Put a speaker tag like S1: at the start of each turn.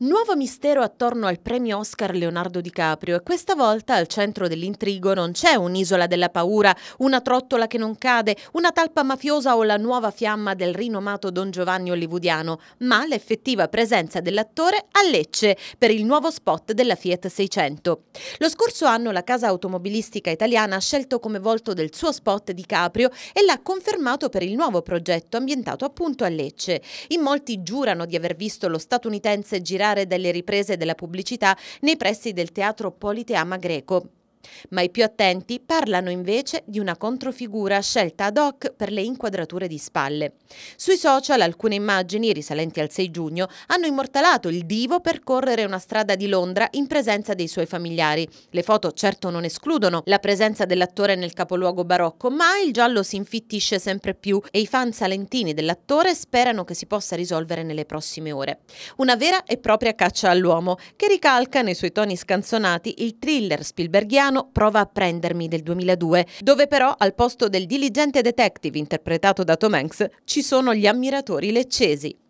S1: Nuovo mistero attorno al premio Oscar Leonardo DiCaprio e questa volta al centro dell'intrigo non c'è un'isola della paura, una trottola che non cade, una talpa mafiosa o la nuova fiamma del rinomato Don Giovanni hollywoodiano, ma l'effettiva presenza dell'attore a Lecce per il nuovo spot della Fiat 600. Lo scorso anno la casa automobilistica italiana ha scelto come volto del suo spot DiCaprio e l'ha confermato per il nuovo progetto ambientato appunto a Lecce. In molti giurano di aver visto lo statunitense girare ritirare dalle riprese della pubblicità nei pressi del teatro Politeama Greco. Ma i più attenti parlano invece di una controfigura scelta ad hoc per le inquadrature di spalle. Sui social alcune immagini risalenti al 6 giugno hanno immortalato il divo per correre una strada di Londra in presenza dei suoi familiari. Le foto certo non escludono la presenza dell'attore nel capoluogo barocco, ma il giallo si infittisce sempre più e i fan salentini dell'attore sperano che si possa risolvere nelle prossime ore. Una vera e propria caccia all'uomo che ricalca nei suoi toni scanzonati il thriller spielberghiano italiano Prova a prendermi del 2002, dove però al posto del diligente detective interpretato da Tom Hanks ci sono gli ammiratori leccesi.